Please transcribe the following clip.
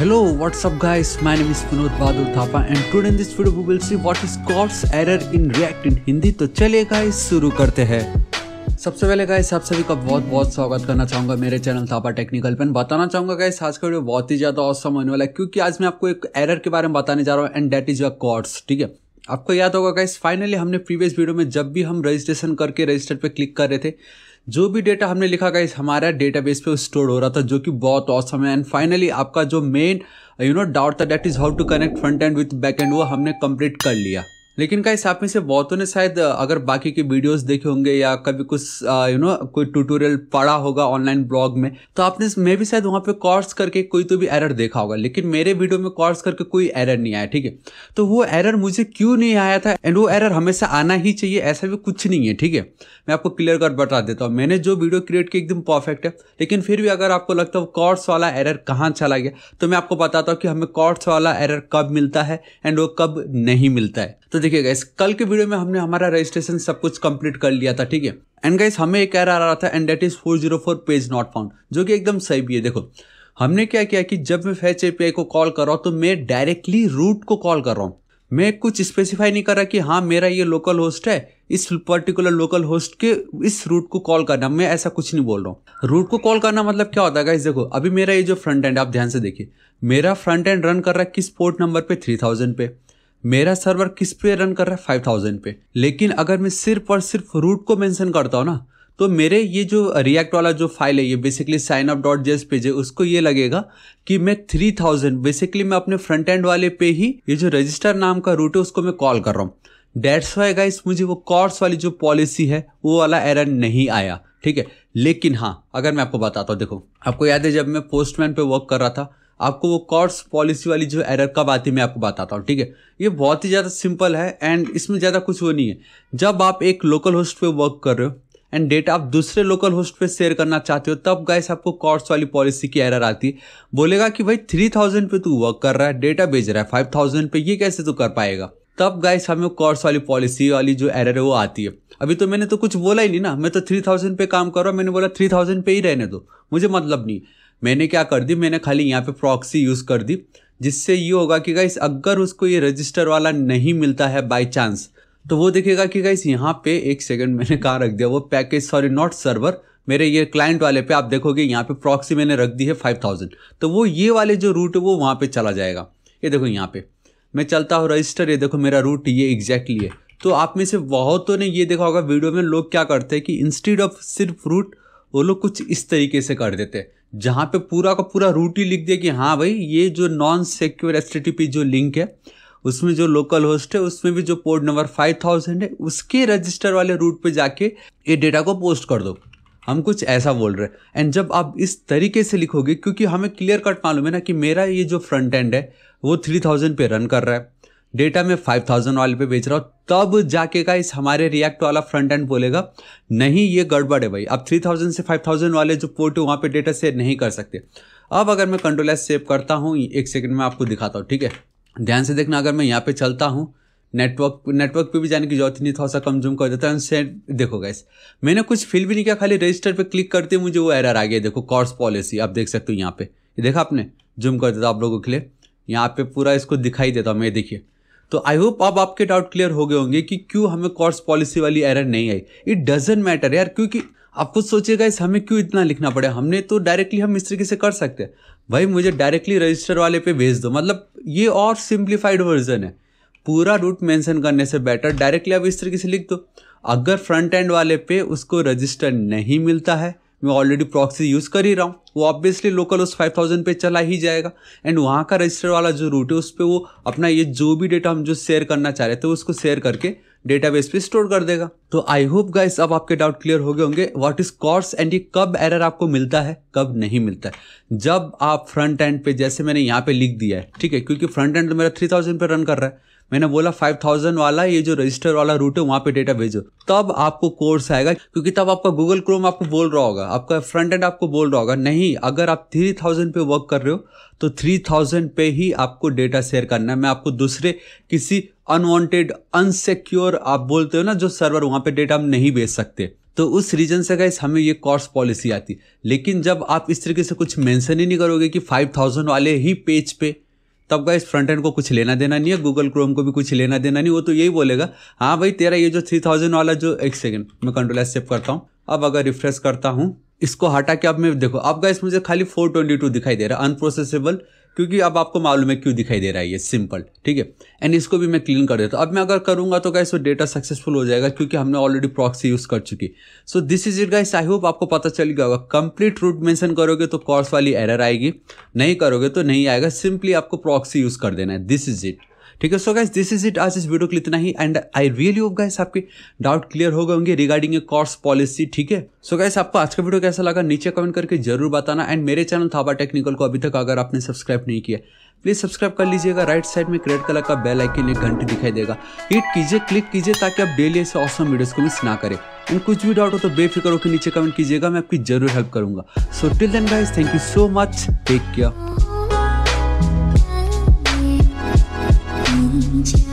Hello, what's up guys? My name is Vinod Badu Thapa and today in this video we will see what is God's error in React in Hindi. तो चलिए guys शुरू करते हैं सबसे पहले guys आप सभी का बहुत बहुत स्वागत करना चाहूंगा मेरे चैनल थापा टेक्निकल पे बताना चाहूंगा गाइस आज का वीडियो बहुत ही ज़्यादा औसम होने वाला है क्योंकि आज मैं आपको एक एरर के बारे में बताने जा रहा हूँ and that is your codes ठीक है आपको याद होगा गाइस फाइनली हमने प्रीवियस वीडियो में जब भी हम रजिस्ट्रेशन करके रजिस्टर पे क्लिक कर रहे थे जो भी डेटा हमने लिखा गाइस हमारा डेटाबेस पे स्टोर हो रहा था जो कि बहुत ऑसम है एंड फाइनली आपका जो मेन यू नो डाउट था that is how to connect front end with back end वो हमने कंप्लीट कर लिया लेकिन गाइस आप में से बहुतों ने शायद अगर बाकी के वीडियोस देखे होंगे या कभी कुछ यू नो कोई ट्यूटोरियल पढ़ा होगा ऑनलाइन ब्लॉग में तो आपने मैं भी शायद वहाँ पे कॉर्स करके कोई तो भी एरर देखा होगा लेकिन मेरे वीडियो में कॉर्स करके कोई एरर नहीं आया ठीक है तो वो एरर मुझे क्यों नहीं आया था एंड वो एरर हमेशा आना ही चाहिए ऐसा भी कुछ नहीं है ठीक है मैं आपको क्लियर कर बता देता हूँ मैंने जो वीडियो क्रिएट की एकदम परफेक्ट है लेकिन फिर भी अगर आपको लगता है कॉर्स वाला एरर कहाँ चला गया तो मैं आपको बताता हूँ कि हमें कॉर्स वाला एरर कब मिलता है एंड वो कब नहीं मिलता है तो देखिए गाइस कल के वीडियो में हमने हमारा रजिस्ट्रेशन सब कुछ कंप्लीट कर लिया था ठीक है एंड गाइस हमें एक एरर आ रहा था and that is 404 page not found जो कि एकदम सही भी है देखो हमने क्या किया कि जब मैं फैच एपीआई को कॉल कर रहा हूँ तो मैं डायरेक्टली रूट को कॉल कर रहा हूँ मैं कुछ स्पेसिफाई नहीं कर रहा कि हाँ मेरा ये लोकल होस्ट है इस पर्टिकुलर लोकल होस्ट के इस रूट को कॉल करना मैं ऐसा कुछ नहीं बोल रहा हूँ रूट को कॉल करना मतलब क्या होता है गाइस देखो अभी मेरा ये जो फ्रंट एंड आप ध्यान से देखिए मेरा फ्रंट एंड रन कर रहा है किस पोर्ट नंबर पे थ्री थाउजेंड पे मेरा सर्वर किस पे रन कर रहा है फाइव थाउजेंड पे लेकिन अगर मैं सिर्फ और सिर्फ रूट को मेंशन करता हूँ ना तो मेरे ये जो रिएक्ट वाला जो फाइल है ये basically sign up dot JS page है उसको ये लगेगा कि मैं थ्री थाउजेंड बेसिकली मैं अपने फ्रंट एंड वाले पे ही ये जो रजिस्टर नाम का रूट है उसको मैं कॉल कर रहा हूँ डेट्स वाई गाइस मुझे वो कॉर्स वाली जो पॉलिसी है वो वाला एरर नहीं आया ठीक है लेकिन हाँ अगर मैं आपको बताता हूँ देखो आपको याद है जब मैं पोस्टमैन पे वर्क कर रहा था आपको वो कॉर्स पॉलिसी वाली जो एरर कब आती है मैं आपको बताता हूँ ठीक है ये बहुत ही ज़्यादा सिंपल है एंड इसमें ज़्यादा कुछ वो नहीं है जब आप एक लोकल होस्ट पे वर्क कर रहे हो एंड डेटा आप दूसरे लोकल होस्ट पे शेयर करना चाहते हो तब गाइस आपको कॉर्स वाली पॉलिसी की एरर आती है बोलेगा कि भाई थ्री थाउजेंड पे तू वर्क कर रहा है डेटा भेज रहा है फाइव थाउजेंड पे ये कैसे तू कर पाएगा तब गाइस हमें कॉर्स वाली पॉलिसी वाली जो एरर है वो आती है अभी तो मैंने तो कुछ बोला ही नहीं ना मैं तो थ्री थाउजेंड पे काम कर रहा हूँ मैंने बोला थ्री थाउजेंड पे ही रहने दो मुझे मतलब नहीं मैंने क्या कर दी मैंने खाली यहाँ पे प्रॉक्सी यूज़ कर दी जिससे ये होगा कि गाइस अगर उसको ये रजिस्टर वाला नहीं मिलता है बाई चांस तो वो देखेगा कि गाइस यहाँ पे एक सेकंड मैंने कहाँ रख दिया वो पैकेज सॉरी नॉट सर्वर मेरे ये क्लाइंट वाले पे आप देखोगे यहाँ पे प्रॉक्सी मैंने रख दी है फाइव थाउजेंड तो वो ये वाले जो रूट है वो वहाँ पे चला जाएगा ये देखो यहाँ पे मैं चलता हूँ रजिस्टर ये देखो मेरा रूट ये एग्जैक्टली है तो आप में से बहुतों तो ने ये देखा होगा वीडियो में लोग क्या करते हैं कि इंस्टीड ऑफ सिर्फ रूट वो लोग कुछ इस तरीके से कर देते हैं जहाँ पे पूरा का पूरा रूट ही लिख दिया कि हाँ भाई ये जो नॉन सिक्योर एस जो लिंक है उसमें जो लोकल होस्ट है उसमें भी जो पोर्ट नंबर 5000 है उसके रजिस्टर वाले रूट पे जाके ये डेटा को पोस्ट कर दो हम कुछ ऐसा बोल रहे हैं एंड जब आप इस तरीके से लिखोगे क्योंकि हमें क्लियर कट मालूम है ना कि मेरा ये जो फ्रंट एंड है वो 3000 पे रन कर रहा है डेटा में फाइव थाउजेंड वाले पे बेच रहा हूँ तब जाके का इस हमारे रिएक्ट वाला फ्रंट एंड बोलेगा नहीं ये गड़बड़ है भाई अब थ्री थाउजेंड से फाइव थाउजेंड वाले जो पोर्ट है वहाँ पे डेटा शेयर नहीं कर सकते अब अगर मैं कंट्रोल एस सेव करता हूँ एक सेकंड में आपको दिखाता हूँ ठीक है ध्यान से देखना अगर मैं यहाँ पे चलता हूँ नेटवर्क नेटवर्क पे भी जाने की जरूरत नहीं थोड़ा सा कम जूम कर देता है सेट देखो गैस मैंने कुछ फील भी नहीं किया खाली रजिस्टर पे क्लिक करते मुझे वो एरर आ गया देखो कॉर्स पॉलिसी आप देख सकते हो यहाँ पे देखा आपने जूम कर देता आप लोगों के लिए यहाँ पे पूरा इसको दिखाई देता हूँ मैं देखिए तो आई होप अब आपके डाउट क्लियर हो गए होंगे कि क्यों हमें कॉर्स पॉलिसी वाली एरर नहीं आई इट डजेंट मैटर यार क्योंकि आप खुद सोचिएगा इस हमें क्यों इतना लिखना पड़े हमने तो डायरेक्टली हम इस तरीके से कर सकते हैं भाई मुझे डायरेक्टली रजिस्टर वाले पे भेज दो मतलब ये और सिंप्लीफाइड वर्जन है पूरा रूट मेंशन करने से बेटर डायरेक्टली आप इस तरीके से लिख दो अगर फ्रंट एंड वाले पे उसको रजिस्टर नहीं मिलता है मैं ऑलरेडी प्रॉक्सी यूज़ कर ही रहा हूँ वो ऑब्वियसली लोकल उस 5000 पे चला ही जाएगा एंड वहाँ का रजिस्टर वाला जो रूट है उस पर वो अपना ये जो भी डेटा हम जो शेयर करना चाह रहे थे उसको शेयर करके डेटाबेस पे स्टोर कर देगा तो आई होप गाइस अब आपके डाउट क्लियर हो गए होंगे व्हाट इज कॉर्स एंड ये कब एरर आपको मिलता है कब नहीं मिलता है जब आप फ्रंट एंड पे जैसे मैंने यहाँ पे लिख दिया है ठीक है क्योंकि फ्रंट एंड तो मेरा थाउजेंड पे रन कर रहा है मैंने बोला फाइव थाउजेंड वाला ये जो रजिस्टर वाला रूट है वहाँ पे डेटा भेजो तब आपको कोर्स आएगा क्योंकि तब आपका गूगल क्रोम आपको बोल रहा होगा आपका फ्रंट एंड आपको बोल रहा होगा नहीं अगर आप थ्री थाउजेंड पे वर्क कर रहे हो तो थ्री थाउजेंड पे ही आपको डेटा शेयर करना है मैं आपको दूसरे किसी अनवांटेड अनसिक्योर आप बोलते हो ना जो सर्वर वहाँ पे डेटा हम नहीं भेज सकते तो उस रीजन से गाइस हमें ये कोर्स पॉलिसी आती लेकिन जब आप इस तरीके से कुछ मेंशन ही नहीं करोगे कि 5000 वाले ही पेज पे तो आपका इस फ्रंट एंड को कुछ लेना देना नहीं है गूगल क्रोम को भी कुछ लेना देना नहीं वो तो यही बोलेगा हाँ भाई तेरा ये जो थ्री थाउजेंड वाला जो एक सेकेंड मैं कंट्रोल एस सेव करता हूँ अब अगर रिफ्रेश करता हूँ इसको हटा के अब मैं देखो अब इस मुझे खाली फोर ट्वेंटी टू दिखाई दे रहा है अनप्रोसेसेबल क्योंकि अब आपको मालूम है क्यों दिखाई दे रहा है ये सिंपल ठीक है एंड इसको भी मैं क्लीन कर देता हूँ अब मैं अगर करूँगा तो गाइस वो डेटा सक्सेसफुल हो जाएगा क्योंकि हमने ऑलरेडी प्रॉक्सी यूज़ कर चुकी so this is it guys I hope आपको पता चल गया होगा कंप्लीट रूट मेंशन करोगे तो कॉर्स वाली एरर आएगी नहीं करोगे तो नहीं आएगा सिंपली आपको प्रॉक्सी यूज़ कर देना है दिस इज इट ठीक है so guys this is it आज इस वीडियो के लिए इतना ही and I really hope guys आपके डाउट क्लियर हो गए होंगे रिगार्डिंग ए कॉर्स पॉलिसी ठीक है सो गाइस आपको आज का वीडियो कैसा लगा नीचे कमेंट करके जरूर बताना एंड मेरे चैनल थाबा टेक्निकल को अभी तक अगर आपने सब्सक्राइब नहीं किया प्लीज़ सब्सक्राइब कर लीजिएगा राइट साइड में क्रेड कलर का बेल आइकन एक घंटे दिखाई देगा हिट कीजिए क्लिक कीजिए ताकि आप डेली ऐसे ऑसम वीडियोस को मिस ना करें एंड कुछ भी डाउट हो तो बेफिक्र होकर नीचे कमेंट कीजिएगा मैं आपकी जरूर हेल्प करूंगा so till then guys thank you so much take care 忘记。